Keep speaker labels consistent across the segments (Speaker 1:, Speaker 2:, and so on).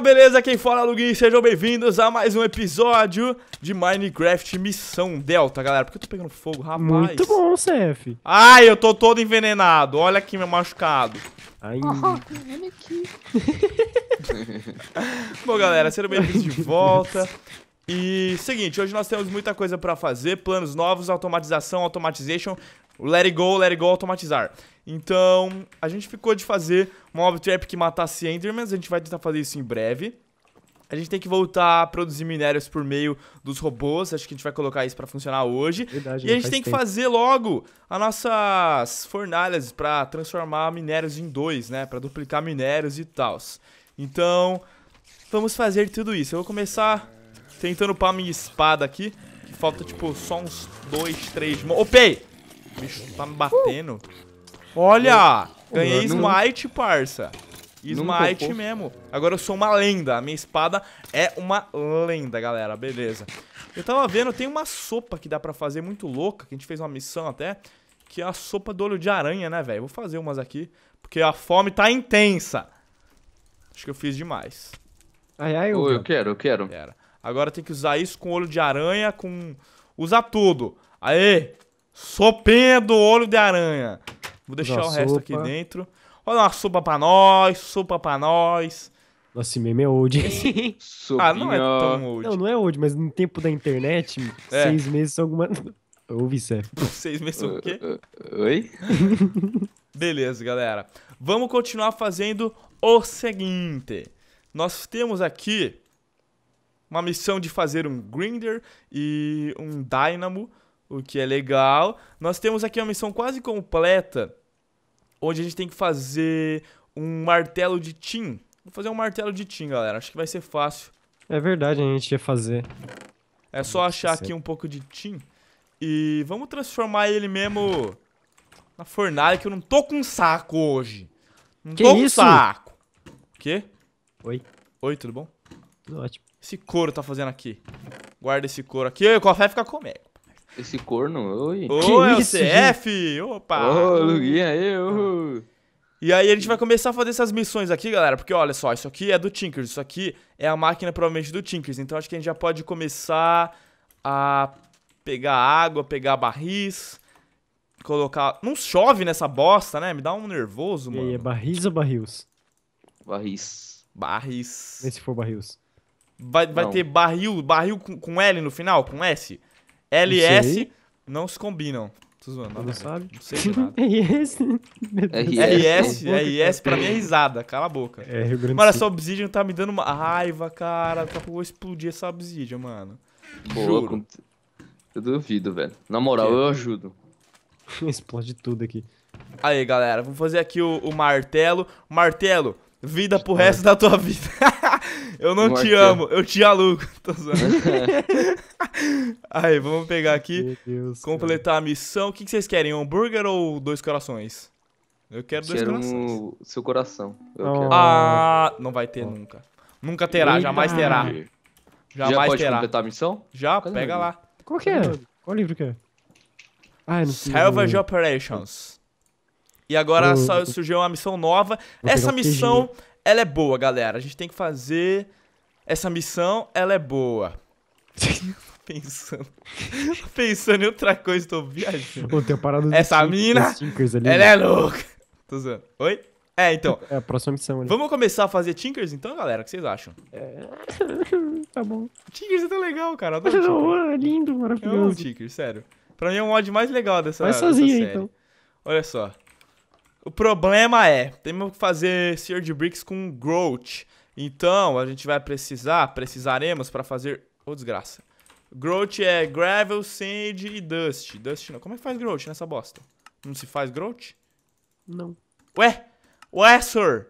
Speaker 1: beleza? Quem fala é Lugin, sejam bem-vindos a mais um episódio de Minecraft Missão Delta, galera. Por que eu tô pegando fogo, rapaz? Muito bom,
Speaker 2: CF.
Speaker 1: Ai, eu tô todo envenenado. Olha aqui meu machucado. Ai. Oh, aqui. bom, galera, sejam bem-vindos de volta. E seguinte, hoje nós temos muita coisa para fazer, planos novos, automatização, automatization, let it go, let it go, automatizar. Então, a gente ficou de fazer mob trap que matasse endermans, a gente vai tentar fazer isso em breve. A gente tem que voltar a produzir minérios por meio dos robôs. Acho que a gente vai colocar isso para funcionar hoje. Verdade, e a né? gente tem que fazer logo as nossas fornalhas para transformar minérios em dois, né? Para duplicar minérios e tal. Então, vamos fazer tudo isso. Eu vou começar Tentando upar minha espada aqui. que Falta, tipo, só uns dois, três... Ô, Pei! O bicho tá me batendo. Olha! Ganhei smite, parça. Smite mesmo. Agora eu sou uma lenda. A minha espada é uma lenda, galera. Beleza. Eu tava vendo, tem uma sopa que dá pra fazer muito louca, que a gente fez uma missão até, que é a sopa do olho de aranha, né, velho? Vou fazer umas aqui, porque a fome tá intensa. Acho que eu fiz demais. Ai, ai, eu, oh, eu quero, eu quero. Agora tem que usar isso com olho de aranha, com... Usar tudo. Aê! Sopendo olho de aranha. Vou deixar o resto sopa. aqui dentro. Olha uma sopa pra nós, sopa pra nós. Nossa, meme é old. ah, não é tão old. Não, não é
Speaker 2: old, mas no tempo da internet, é. seis meses são alguma... Ouvi certo.
Speaker 1: É. Seis meses são o quê? Uh, uh, oi? Beleza, galera. Vamos continuar fazendo o seguinte. Nós temos aqui uma missão de fazer um Grinder e um Dynamo, o que é legal. Nós temos aqui uma missão quase completa, onde a gente tem que fazer um martelo de Tim. Vou fazer um martelo de Tim, galera. Acho que vai ser fácil.
Speaker 2: É verdade, a gente ia fazer.
Speaker 1: É só achar é aqui um pouco de Tim. E vamos transformar ele mesmo na fornalha, que eu não tô com saco hoje. Não que tô isso? com saco. O quê? Oi. Oi, tudo bom? Tudo ótimo esse couro tá fazendo aqui? Guarda esse couro aqui. O café fica comigo. Esse corno, oi. Oi, oh, é o CF! Gente? Opa! Ô, Luguinha eu. Ah. E aí a gente vai começar a fazer essas missões aqui, galera, porque olha só, isso aqui é do Tinkers, isso aqui é a máquina provavelmente do Tinkers, então acho que a gente já pode começar a pegar água, pegar barris, colocar... Não chove nessa bosta, né? Me dá um nervoso, é, mano. E aí, é barris ou barris? Barris. Barris. Vê se for barris. Vai, vai ter barril, barril com, com, L no final, com S. L e S não se combinam. Tô zoando. Não, não sabe? Não sei
Speaker 2: nada. RS. RS, RS pra mim é risada.
Speaker 1: Cala a boca. É, Rio Grande mano, essa Obsidian tá me dando uma raiva, cara. Daqui a pouco eu vou explodir essa Obsidian, mano. Boa, Juro. Eu duvido, velho. Na moral, eu ajudo.
Speaker 2: Explode tudo aqui.
Speaker 1: Aí, galera, vamos fazer aqui o, o martelo. Martelo, vida pro resto da tua vida. eu não Morte. te amo, eu te alugo. Tô zoando. Aí, vamos pegar aqui. Deus, completar cara. a missão. O que, vocês querem? Um hambúrguer ou dois corações? Eu quero dois quero corações. Seu coração. Oh. Ah, não vai ter oh. nunca. Nunca terá, Eita. jamais terá. Jamais Já pode terá. completar a missão? Já, Cadê pega lá.
Speaker 2: Qual que é? Qual livro que é? Ah, não sei. Salvage
Speaker 1: Operations. E agora oh. surgiu uma missão nova. Essa missão ela é boa, galera. A gente tem que fazer essa missão, ela é boa. pensando. pensando em outra coisa, tô viajando. Pô, Essa mina, ali, ela né? é louca. Tô zoando. Oi? É, então. É a próxima missão ali. Vamos começar a fazer Tinkers então, galera? O que vocês acham? É. tá bom. Tinkers é tão legal, cara. É, é lindo, maravilhoso. Eu amo Tinkers, sério. Pra mim é um mod mais legal dessa. Vai sozinho, dessa então. série. então. Olha só. O problema é, temos que fazer de Bricks com Growth. Então, a gente vai precisar, precisaremos para fazer... Ô, oh, desgraça. Growth é Gravel, Sand e Dust. Dust não. Como é que faz Growth nessa bosta? Não se faz Growth? Não. Ué? Ué, sir?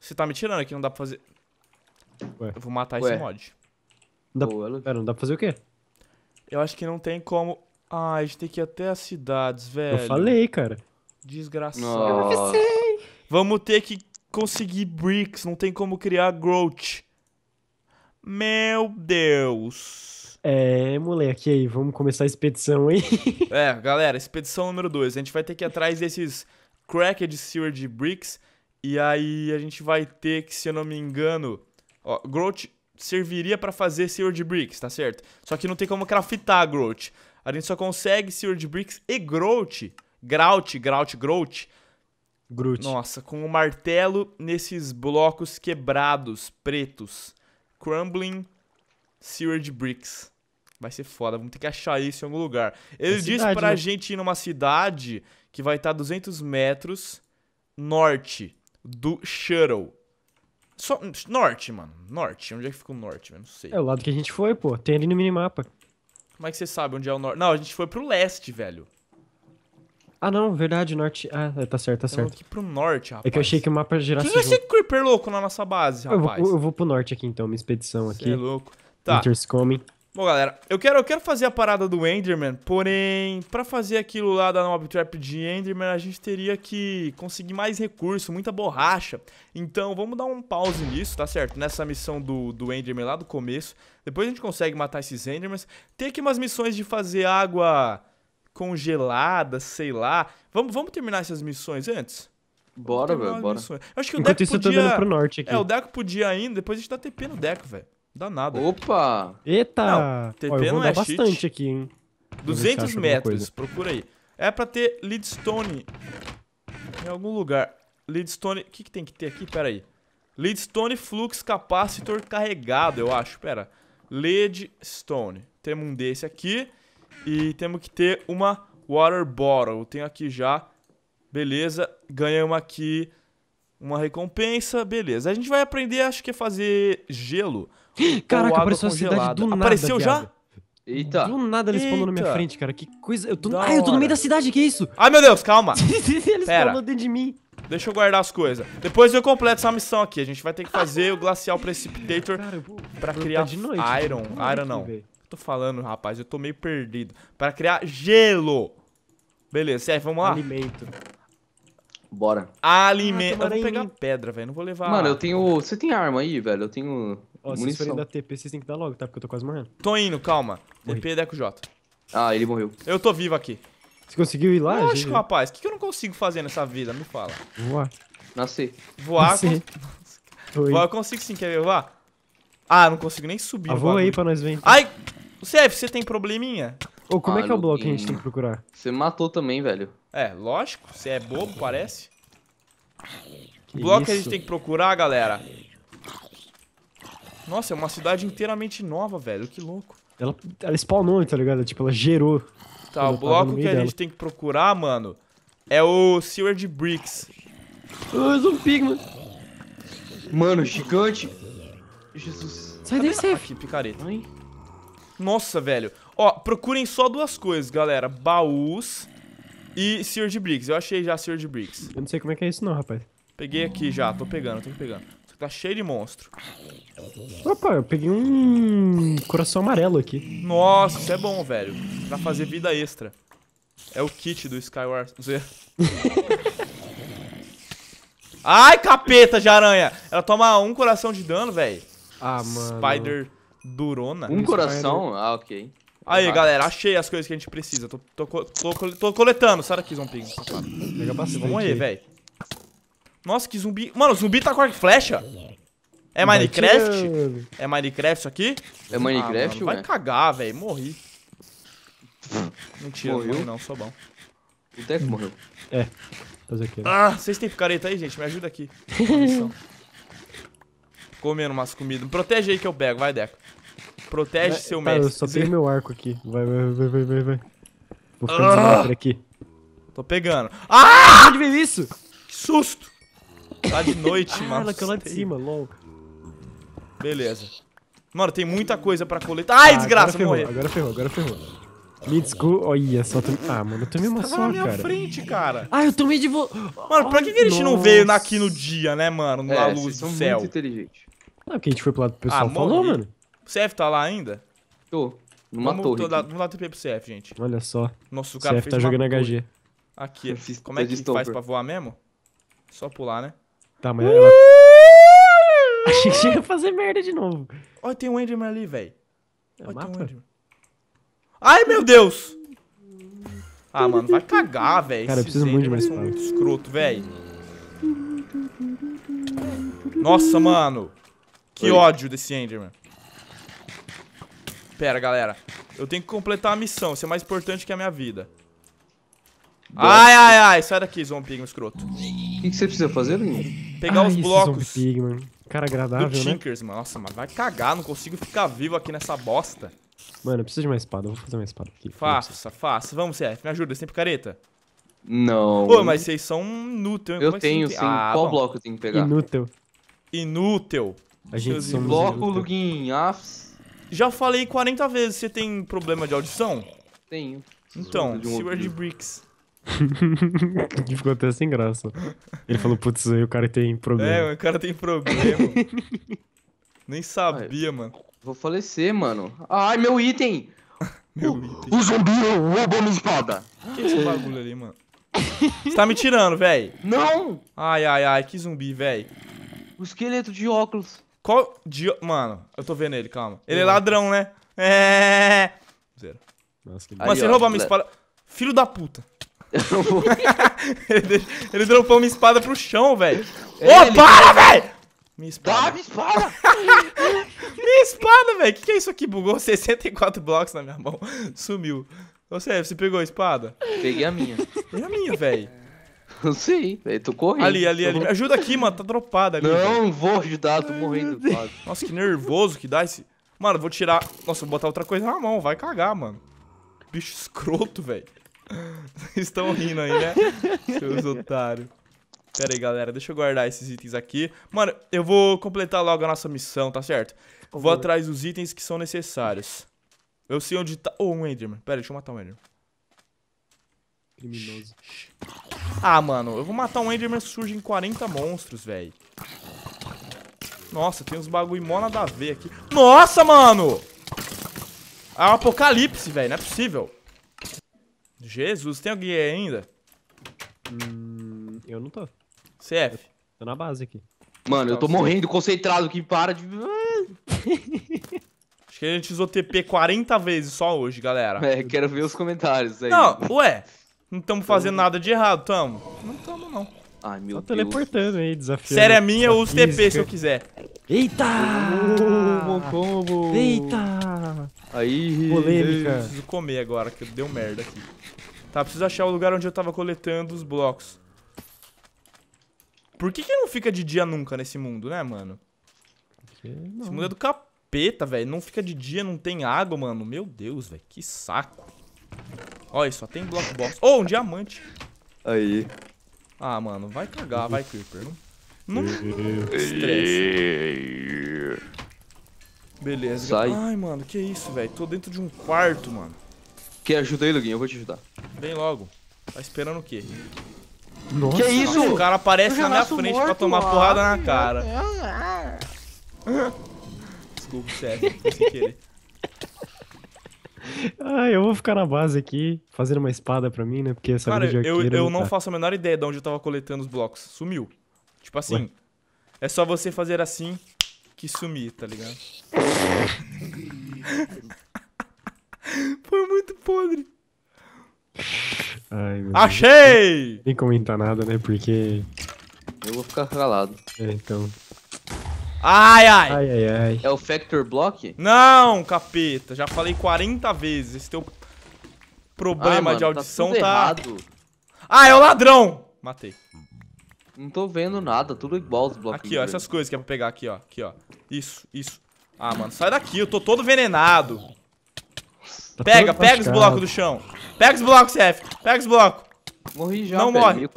Speaker 1: Você tá me tirando aqui, não dá pra fazer... Ué. Eu vou matar Ué. esse mod. Não dá... Pera, não dá pra fazer o quê? Eu acho que não tem como... Ah, a gente tem que ir até as cidades, velho. Eu falei, cara. Desgraçado. Nossa. Vamos ter que conseguir bricks, não tem como criar growth. Meu Deus.
Speaker 2: É, moleque, aí, vamos começar a expedição aí.
Speaker 1: é, galera, expedição número 2. A gente vai ter que ir atrás desses cracked sewer de bricks. E aí a gente vai ter que, se eu não me engano, ó, growth serviria para fazer sewer de bricks, tá certo? Só que não tem como craftar growth. A gente só consegue sewer de bricks e growth Grout, Grout, Grout. Groot. Nossa, com o um martelo nesses blocos quebrados, pretos. Crumbling Sewerage Bricks. Vai ser foda, vamos ter que achar isso em algum lugar. Ele é disse pra né? gente ir numa cidade que vai estar tá 200 metros norte do Shuttle. Só norte, mano. Norte. Onde é que fica o norte? Eu não sei. É
Speaker 2: o lado que a gente foi, pô. Tem ali no minimapa.
Speaker 1: Como é que você sabe onde é o norte? Não, a gente foi pro leste, velho.
Speaker 2: Ah, não, verdade, norte. Ah, é, tá certo, tá então, certo. Eu aqui pro norte, rapaz. É que eu achei que o mapa girasse. Quem vai ser
Speaker 1: creeper louco na nossa base, rapaz? Eu
Speaker 2: vou, eu vou pro norte aqui então, minha expedição Cê aqui. é louco. Tá. Winters coming.
Speaker 1: Bom, galera, eu quero, eu quero fazer a parada do Enderman, porém, pra fazer aquilo lá da Mob Trap de Enderman, a gente teria que conseguir mais recurso, muita borracha. Então, vamos dar um pause nisso, tá certo? Nessa missão do, do Enderman lá do começo. Depois a gente consegue matar esses Endermans. Tem aqui umas missões de fazer água congelada, sei lá. Vamos, vamos terminar essas missões antes? Bora, velho, bora. Missões. Eu acho que o Enquanto Deco isso, podia... eu tô pro norte aqui. É, o Deco podia ainda, depois a gente dá TP no Deco, velho. Dá nada. Opa!
Speaker 2: Eita! Não, TP Ó, não é cheat. aqui, hein. 200 metros,
Speaker 1: procura aí. É pra ter Leadstone em algum lugar. Leadstone... O que, que tem que ter aqui? Pera aí. Leadstone Flux Capacitor Carregado, eu acho. Pera. Leadstone. Temos um desse aqui. E temos que ter uma water bottle. Tenho aqui já. Beleza. Ganhamos aqui uma recompensa. Beleza. A gente vai aprender, acho que é fazer gelo. Caraca, apareceu a cidade do nada. Apareceu já? Eita. Do nada ele spawnou na minha frente, cara. Que coisa. Eu tô... hora. eu tô no meio da cidade, que isso? Ai, meu Deus, calma. ele spawnou dentro de mim. Deixa eu guardar as coisas. Depois eu completo essa missão aqui. A gente vai ter que fazer o Glacial Precipitator cara, vou... pra criar noite, Iron. Iron não tô falando, rapaz? Eu tô meio perdido. Para criar gelo. Beleza, aí vamos lá. Alimento. Bora. Alimento. Ah, eu vou pegar pedra, velho. Não vou levar. Mano, eu tenho. Você tem arma aí, velho? Eu tenho. Ó, munição. se forem dar
Speaker 2: TP, vocês têm que dar logo, tá? Porque eu tô quase
Speaker 1: morrendo. Tô indo, calma. TP é J. Ah, ele morreu. Eu tô vivo aqui. Você conseguiu ir lá? Lógico, gente? rapaz. O que, que eu não consigo fazer nessa vida? Me fala. Voar. Nascer. Voar. Nascer. Cons... Voar, eu consigo sim, quer ver voar? Ah, não consigo nem subir. Ah, voa aí pra nós ver. Então. Ai! O você tem probleminha? Ou como ah, é que é o ah, bloco que a gente tem que procurar? Você matou também, velho. É, lógico. Você é bobo, parece.
Speaker 2: Que bloco isso? que a gente tem
Speaker 1: que procurar, galera. Nossa, é uma cidade inteiramente nova, velho. Que louco.
Speaker 2: Ela, ela spawnou, tá ligado? Tipo, ela gerou.
Speaker 1: Tá, o bloco que a gente tem que procurar, mano, é o Seward Bricks. Oh, um mano. Mano, gigante. Jesus. Sai daí, Safe. Aqui, picareta. Nossa, velho. Ó, procurem só duas coisas, galera. Baús e Sir de Briggs. Eu achei já Sir de Briggs. Eu não
Speaker 2: sei como é que é isso não, rapaz.
Speaker 1: Peguei aqui já. Tô pegando, tô pegando. Tá cheio de monstro.
Speaker 2: Opa, eu peguei um coração amarelo aqui.
Speaker 1: Nossa, isso é bom, velho. Pra fazer vida extra. É o kit do Skywars. Z. Ai, capeta de aranha! Ela toma um coração de dano, velho. Ah, mano. Spider... Durona. Um coração? Ah, ok. Aí, galera, achei as coisas que a gente precisa. Tô, tô, tô, tô coletando. Sai daqui, zumbi. Pega bastante. Vamos aí, velho. Nossa, que zumbi. Mano, o zumbi tá com arco e flecha. É Minecraft? É Minecraft isso aqui? É Minecraft, ah, mano, Vai cagar, velho. Morri. Mentira, Morreu? morri não, sou bom. O Deco morreu. É. Fazer aqui. Ah, vocês têm picareta aí, gente? Me ajuda aqui. Comendo umas comidas. Me protege aí que eu pego, vai, Deco. Protege vai, né, seu mestre. eu só tenho
Speaker 2: meu arco aqui. Vai, vai, vai, vai, vai, vai. Vou ficar ah! aqui.
Speaker 1: Tô pegando. Ah! Onde veio isso? Que susto! Tá de noite, ah, mano. que ela caiu lá de cima, lol. Beleza. Mano, tem muita coisa pra coletar. Ai, ah, desgraça, agora ferrou, agora ferrou, agora ferrou. Me desculpa. Olha só. Tô... Ah, mano, eu tomei uma Você só, na minha cara. frente, cara. Ah, eu tomei de Mano, pra Ai, que, que a gente não veio aqui no dia, né, mano? Na é, luz do céu. muito inteligente. Não, ah, porque a gente foi pro lado do pessoal ah, falou, mano. O CF tá lá ainda? Tô. Numa vamos torre. Dar, vamos dar TP pro CF, gente. Olha só. Nosso cara CF tá jogando HG. Aqui. Aqui. Como é que faz pra voar mesmo? Só pular, né? Tá, mas ela... Achei que ia fazer merda de novo. Olha, tem um Enderman ali, velho. É Olha, mapa? Um Ai, meu Deus! Ah, mano, vai cagar, velho. Cara, eu preciso muito de mais espada. Muito escroto, velho. Nossa, mano. Que Oi. ódio desse Enderman. Pera, galera. Eu tenho que completar a missão. Isso é mais importante que a minha vida. Boa. Ai, ai, ai. Sai daqui, Zombie escroto. O que,
Speaker 2: que, você precisa fazer, Linho? Pegar ai, os blocos. Cara agradável, do né?
Speaker 1: Tinkers, né? mano. Nossa, mas vai cagar. Não consigo ficar vivo aqui nessa bosta.
Speaker 2: Mano, eu preciso de uma espada. Eu vou fazer uma espada
Speaker 1: aqui. Faça, faça. Vamos, CF. Me ajuda. Você tem picareta? Não. Pô, mas vocês são inúteis. Eu é tenho, sim. Ah, Qual bom. bloco eu tenho que pegar? Inútil. Inútil. A gente bloco, Lugin. Afs. Já falei 40 vezes, você tem problema de audição? Tenho. Então, um Seward Bricks.
Speaker 2: Ficou até sem graça. Ele falou, putz, aí o cara tem problema. É, o
Speaker 1: cara tem problema. Nem sabia, Ai, mano. Vou falecer, mano. Ai, meu item! meu item. O zumbi roubou minha espada. Que é esse bagulho ali, mano? Você tá me tirando, velho. Não! Ai, ai, ai, que zumbi, velho. O esqueleto de óculos. Qual. Di... Mano, eu tô vendo ele, calma. Ele é ladrão, né? É. Zero. Nossa, que Mas você roubou minha espada. Filho da puta. ele, deixou... ele dropou minha espada pro chão, velho. Ô, oh, para, velho! Minha espada. Ah, minha espada! minha espada, velho! Que que é isso aqui? Bugou 64 blocos na minha mão. Sumiu. Ô, Sérgio, você pegou a espada? Peguei a minha. Peguei a minha, velho. Não sei. tô correndo. Ali, ali, ali. Me ajuda aqui, mano, tá dropada ali. Não, vou ajudar, tô morrendo quase. Nossa, que nervoso que dá esse... Mano, vou tirar... Nossa, vou botar outra coisa na mão, vai cagar, mano. Bicho escroto, velho. Vocês estão rindo aí, né? Seus otários. Pera aí, galera, deixa eu guardar esses itens aqui. Mano, eu vou completar logo a nossa missão, tá certo? Vou atrás dos itens que são necessários. Eu sei onde tá... Ô, oh, um Enderman. Pera, deixa eu matar um Enderman criminoso. Ah, mano, eu vou matar um Enderman surge em 40 monstros, velho. Nossa, tem uns bagulho mó nada a ver aqui. Nossa, mano! É um apocalipse, velho. Não é possível. Jesus, tem alguém aí ainda? Hum, eu não tô. CF. Eu tô na base aqui. Mano, eu tô então, morrendo concentrado aqui. Para de... Acho que a gente usou TP 40 vezes só hoje, galera. É, quero ver os comentários aí. Não, ué... Não estamos fazendo nada de errado, tamo? Não tamo, não. Ai, meu Deus. Deus. teleportando aí, desafio. Sério, é minha, eu uso TP se eu quiser. Eita! Oh, bom combo!
Speaker 2: Eita!
Speaker 1: Aí, polêmica. Eu preciso comer agora, que deu merda aqui. Tá, preciso achar o lugar onde eu tava coletando os blocos. Por que que não fica de dia nunca nesse mundo, né, mano? Esse mundo é do capeta, velho. Não fica de dia, não tem água, mano. Meu Deus, velho, que saco. Olha, só tem block box. Oh, um diamante. Aí. Ah, mano, vai cagar, vai, Creeper. Não, não estresse. Beleza. Sai. Ai, mano, que isso, velho. Tô dentro de um quarto, mano. Quer ajuda aí, Luguinho? Eu vou te ajudar. Vem logo. Tá esperando o quê? Nossa, que isso? O cara aparece na minha frente morto, pra tomar mano. porrada na cara. Desculpa, sério. Sem querer
Speaker 2: ah, eu vou ficar na base aqui, fazendo uma espada pra mim, né? Porque essa Cara, de eu, eu não tá.
Speaker 1: faço a menor ideia de onde eu tava coletando os blocos. Sumiu. Tipo assim, Ué? é só você fazer assim que sumir, tá ligado? Foi muito podre. Ai, Achei!
Speaker 2: Nem comentar nada, né? Porque.
Speaker 1: Eu vou ficar calado. É, então. Ai, ai. Ai, ai, ai. É o Factor Block? Não, capeta. Já falei 40 vezes. Esse teu problema ah, mano, de tá audição tá... tá... Ah, é o ladrão. Matei. Não tô vendo nada. Tudo igual os blocos. Aqui, ó. Essas coisas que é pra pegar aqui, ó. Aqui, ó. Isso, isso. Ah, mano. Sai daqui. Eu tô todo venenado. Tá pega, pega os blocos do chão. Pega os blocos, CF. Pega os blocos. Morri já, Não morre.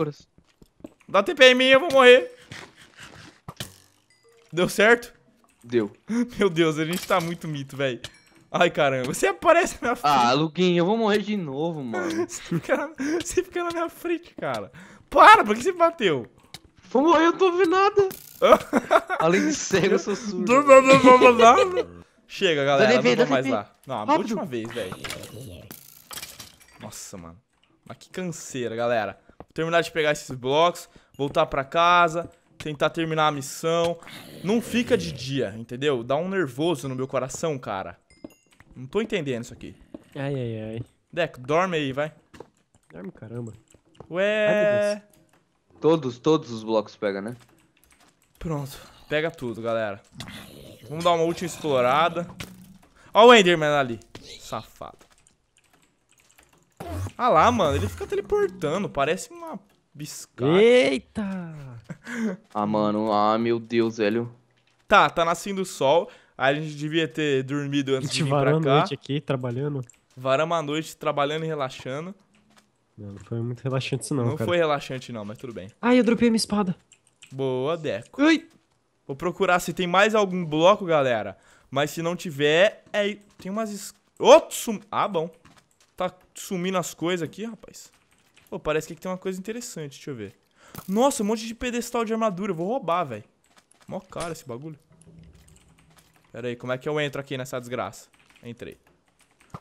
Speaker 1: Dá TP em mim, eu vou morrer. Deu certo? Deu. Meu Deus, a gente tá muito mito, velho. Ai, caramba. Você aparece na minha frente. Ah, Luquinha, eu vou morrer de novo, mano. você, fica na... você, fica na... minha frente, cara. Para, por que você bateu? Vou morrer, eu não tô ouvindo nada. Além de cego, eu sou surdo. Chega, galera. não vou mais lá. Não, a última vez, velho. Nossa, mano. Mas que canseira, galera. Vou terminar de pegar esses blocos, voltar pra casa, tentar terminar a missão. Não fica de dia, entendeu? Dá um nervoso no meu coração, cara. Não tô entendendo isso aqui. Ai, ai, ai. Deco, dorme aí, vai. Dorme caramba. Ué... Ai, todos, todos os blocos pega, né? Pronto. Pega tudo, galera. Vamos dar uma última explorada. Ó o Enderman ali. Safado. Ah lá, mano. Ele fica teleportando. Parece uma biscate. Eita! Ah, mano, ah, meu Deus, velho. Tá, tá nascendo o sol. A gente devia ter dormido antes de vir pra cá. a noite aqui, trabalhando. Varamos a noite, trabalhando e relaxando. Não, não
Speaker 2: foi muito relaxante isso não, Não cara. foi
Speaker 1: relaxante não, mas tudo bem. Ai, eu dropei minha espada. Boa, Deco. Ui. Vou procurar se tem mais algum bloco, galera. Mas se não tiver, é... Tem umas... Es... Oh, sum... Ah, bom. Tá sumindo as coisas aqui, rapaz. Pô, parece que tem uma coisa interessante, deixa eu ver. Nossa, um monte de pedestal de armadura. Eu vou roubar, velho. Mó cara esse bagulho. Pera aí, como é que eu entro aqui nessa desgraça? Entrei.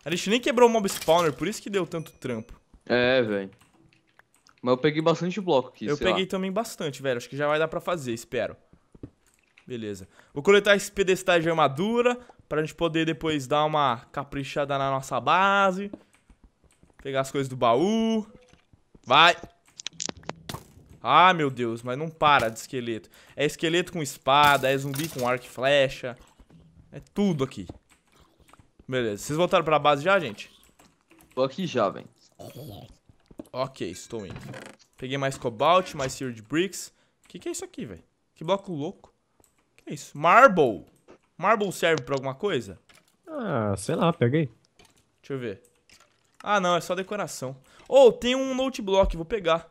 Speaker 1: A gente nem quebrou o mob spawner, por isso que deu tanto trampo. É, velho. Mas eu peguei bastante bloco aqui, Eu peguei lá. também bastante, velho. Acho que já vai dar pra fazer, espero. Beleza. Vou coletar esses pedestais de armadura pra gente poder depois dar uma caprichada na nossa base. Pegar as coisas do baú. Vai! Ah, meu Deus, mas não para de esqueleto. É esqueleto com espada, é zumbi com arco e flecha. É tudo aqui. Beleza, vocês voltaram pra base já, gente? Tô aqui já, velho. Ok, estou indo. Peguei mais cobalt, mais seared bricks. O que, que é isso aqui, velho? Que bloco louco. que é isso? Marble. Marble serve pra alguma coisa?
Speaker 2: Ah, sei lá, peguei.
Speaker 1: Deixa eu ver. Ah, não, é só decoração. oh, tem um note block. vou pegar.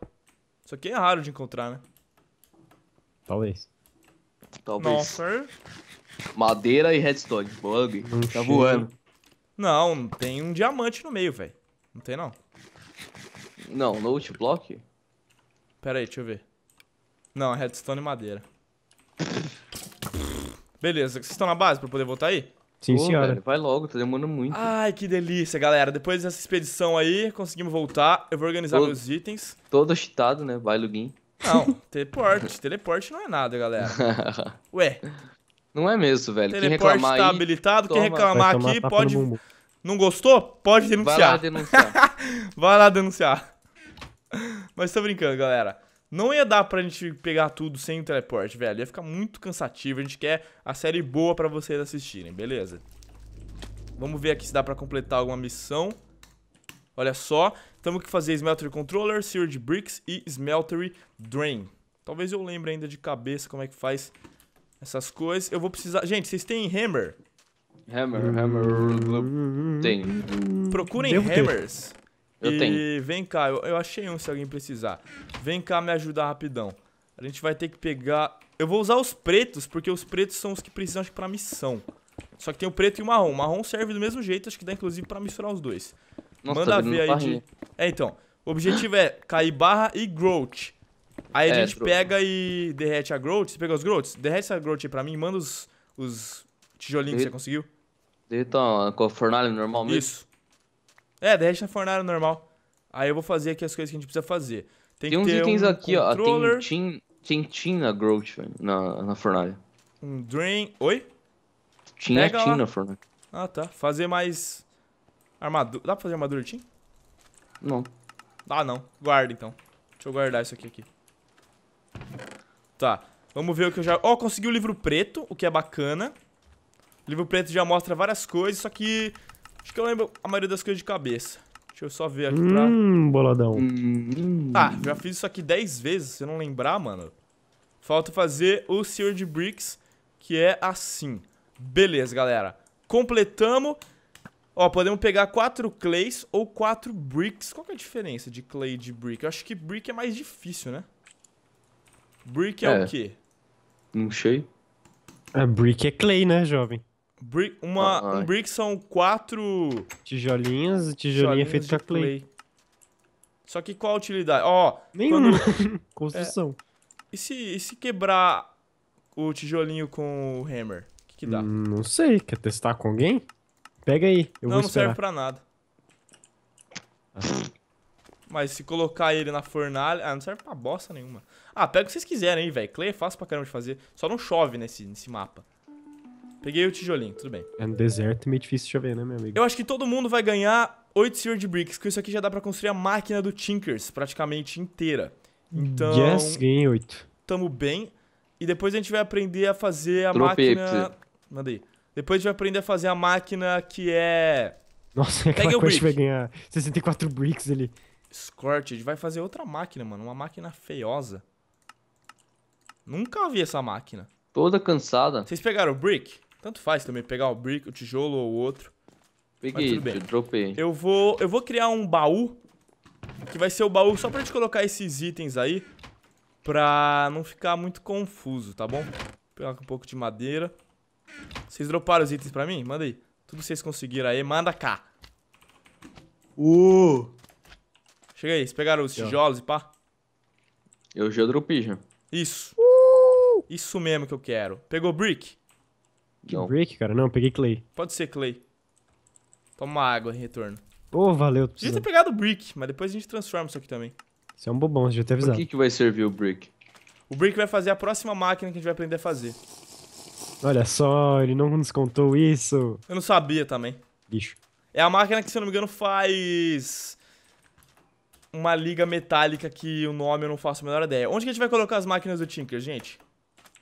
Speaker 1: Isso aqui é raro de encontrar, né? Talvez. Talvez. Nossa. Madeira e redstone. Bug. tá cheiro. voando. Não, tem um diamante no meio, velho. Não tem, não. Não, no block? Pera aí, deixa eu ver. Não, é redstone e madeira. Beleza, vocês estão na base pra poder voltar aí? Sim, Pô, senhora. Velho, vai logo, tá demorando muito. Ai, que delícia, galera. Depois dessa expedição aí, conseguimos voltar. Eu vou organizar todo, meus itens. Todo cheatado, né? Vai, Lugin. Não, teleporte. teleporte não é nada, galera. Ué. Não é mesmo, velho. Teleporte quem tá reclamar tá aí, habilitado. Toma. Quem reclamar aqui pode... Não gostou? Pode denunciar. Vai lá denunciar. vai lá denunciar. Mas tô brincando, galera. Não ia dar pra gente pegar tudo sem o teleporte, velho. Ia ficar muito cansativo. A gente quer a série boa pra vocês assistirem, beleza? Vamos ver aqui se dá pra completar alguma missão. Olha só. Temos que fazer Smeltery Controller, Seared Bricks e Smeltery Drain. Talvez eu lembre ainda de cabeça como é que faz essas coisas. Eu vou precisar... Gente, vocês têm Hammer? Hammer, Hammer... Tem. Procurem Devo Hammers. Ter. Eu e tenho. vem cá, eu, eu achei um se alguém precisar. Vem cá me ajudar rapidão. A gente vai ter que pegar... Eu vou usar os pretos, porque os pretos são os que precisam acho, pra missão. Só que tem o preto e o marrom. O marrom serve do mesmo jeito, acho que dá inclusive pra misturar os dois. Nossa, Manda ver aí tá de... É, então. O objetivo é cair barra e growth. Aí a é, gente troco. pega e derrete a growth. Você pegou os growths? Derrete essa growth aí pra mim. Manda os, os tijolinhos que você conseguiu. Derreta com a fornalha normal mesmo? Isso. É, deixa na fornalha normal. Aí eu vou fazer aqui as coisas que a gente precisa fazer. Tem, tem uns itens um aqui, controller. ó. Tem tin, tem tin na Grouch, na, na fornalha. Um drain. Oi?
Speaker 2: Tinha é tin na fornalha.
Speaker 1: Ah, tá. Fazer mais armadura. Dá pra fazer armadura de tin? Não. Ah, não. Guarda, então. Deixa eu guardar isso aqui. aqui. Tá. Vamos ver o que eu já... Ó, oh, consegui o livro preto, o que é bacana. O livro preto já mostra várias coisas, só que Acho que eu lembro a maioria das coisas de cabeça. Deixa eu só ver aqui pra... Hum, boladão. Tá, já fiz isso aqui 10 vezes, se eu não lembrar, mano. Falta fazer o Sewer de Bricks, que é assim. Beleza, galera. Completamos. Ó, podemos pegar 4 clays ou 4 bricks. Qual que é a diferença de clay e de brick? Eu acho que brick é mais difícil, né? Brick é, é. o quê? Não sei.
Speaker 2: A é, brick é clay, né, jovem?
Speaker 1: Bri uma, ah, um brick são quatro... Tijolinhos, tijolinho feito de clay. clay. Só que qual a utilidade? Ó, Nenhuma. Quando... Construção. É... E, se, e se quebrar o tijolinho com o hammer? O
Speaker 2: que, que dá? Hum, não sei. Quer testar com alguém? Pega aí,
Speaker 1: eu não, vou Não, não serve pra nada. Mas se colocar ele na fornalha... Ah, não serve pra bosta nenhuma. Ah, pega o que vocês quiserem aí, velho. Clay é fácil pra caramba de fazer. Só não chove nesse, nesse mapa. Peguei o tijolinho, tudo bem.
Speaker 2: É no deserto e meio difícil chover, né, meu amigo?
Speaker 1: Eu acho que todo mundo vai ganhar 8 Seared Bricks, com isso aqui já dá pra construir a máquina do Tinkers praticamente inteira. Então. Yes, ganhei 8. Tamo bem. E depois a gente vai aprender a fazer a Tropipse. máquina. Mandei. Depois a gente vai aprender a fazer a máquina que é. Nossa, é aquela Pega coisa vai
Speaker 2: ganhar 64 bricks ali.
Speaker 1: Scorched vai fazer outra máquina, mano. Uma máquina feiosa. Nunca vi essa máquina. Toda cansada. Vocês pegaram o brick? Tanto faz também pegar o brick, o tijolo ou outro. Peguei, eu dropei. Eu vou, eu vou criar um baú, que vai ser o baú só pra gente colocar esses itens aí, pra não ficar muito confuso, tá bom? Vou pegar um pouco de madeira. Vocês droparam os itens pra mim? Manda aí. Tudo que vocês conseguiram aí, manda cá. Uh! Chega aí, vocês pegaram os tijolos e pá? Eu já dropei já. Isso. Uh! Isso mesmo que eu quero. Pegou brick? Que não.
Speaker 2: break, cara? Não, peguei clay.
Speaker 1: Pode ser clay. Toma água em retorno.
Speaker 2: Pô, oh, valeu. Podia ter
Speaker 1: pegado o brick, mas depois a gente transforma isso aqui também.
Speaker 2: Isso é um bobão, você já te avisado. O que, que
Speaker 1: vai servir o brick? O brick vai fazer a próxima máquina que a gente vai aprender a fazer.
Speaker 2: Olha só, ele não nos contou isso.
Speaker 1: Eu não sabia também. Bicho. É a máquina que, se eu não me engano, faz uma liga metálica que o nome eu não faço a menor ideia. Onde que a gente vai colocar as máquinas do Tinker, gente?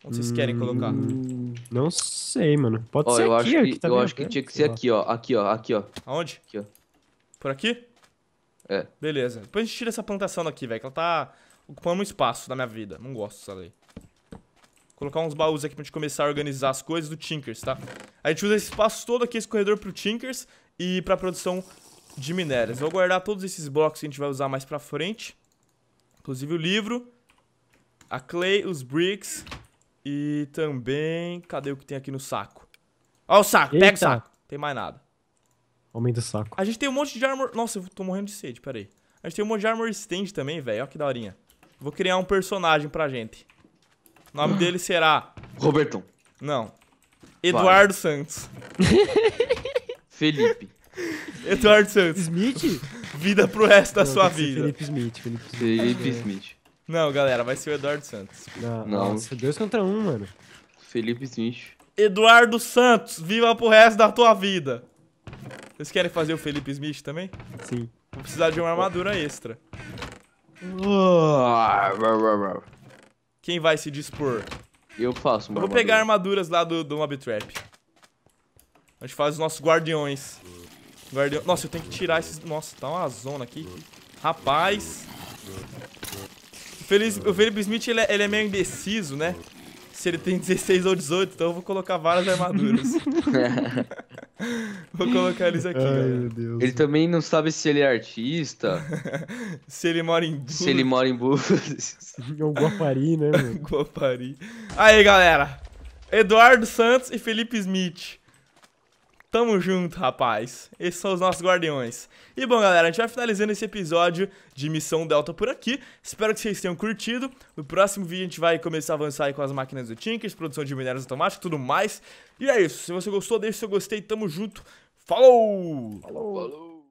Speaker 1: Onde vocês querem colocar?
Speaker 2: Hum. Não sei, mano. Pode ó, ser eu aqui, acho que, tá Eu acho que tinha que ser aqui, ó.
Speaker 1: Aqui, ó. Aqui, ó. Aonde? Aqui, ó. Por aqui? É. Beleza. Depois a gente tira essa plantação daqui, velho, que ela tá ocupando um espaço na minha vida. Não gosto dessa lei. Colocar uns baús aqui pra gente começar a organizar as coisas do Tinkers, tá? A gente usa esse espaço todo aqui, esse corredor pro Tinkers e pra produção de minérios. Vou guardar todos esses blocos que a gente vai usar mais pra frente. Inclusive o livro, a clay, os bricks e também. Cadê o que tem aqui no saco? Ó, o saco, Eita. pega o saco. Não tem mais nada.
Speaker 2: Aumenta o saco.
Speaker 1: A gente tem um monte de armor. Nossa, eu tô morrendo de sede, pera aí. A gente tem um monte de armor stand também, velho. Olha que daorinha. Vou criar um personagem pra gente. O nome dele será. Roberto. Não.
Speaker 2: Eduardo Santos.
Speaker 1: Felipe. Eduardo Santos. Smith? Vida pro resto da Não, sua vida. Felipe Smith, Felipe Smith. Felipe Smith. Não, galera, vai ser o Eduardo Santos. Não, Não. Nossa, dois contra um, mano. Felipe Smith. Eduardo Santos, viva pro resto da tua vida. Vocês querem fazer o Felipe Smith também? Sim. Vou precisar de uma armadura extra. Quem vai se dispor? Eu faço, mano. Eu vou pegar armaduras lá do, do Mob Trap. A gente faz os nossos guardiões. Guardião... Nossa, eu tenho que tirar esses... Nossa, tá uma zona aqui. Rapaz. Felipe, o Felipe Smith, ele é, ele é meio indeciso, né? se ele tem 16 ou 18, então eu vou colocar várias armaduras. vou colocar eles aqui, Ai, Meu Deus. Ele também não sabe se ele é artista. se ele mora em Búzios. Se ele mora em Búzios.
Speaker 2: Ou é Guapari, né, mano?
Speaker 1: Guapari. Aí, galera. Eduardo Santos e Felipe Smith. Tamo junto, rapaz. Esses são os nossos guardiões. E bom, galera, a gente vai finalizando esse episódio de Missão Delta por aqui. Espero que vocês tenham curtido. No próximo vídeo a gente vai começar a avançar com as máquinas do Tinkers, produção de minérios automáticos, tudo mais. E é isso. Se você gostou, deixa o seu gostei. Tamo junto. Falou! Falou! Falou.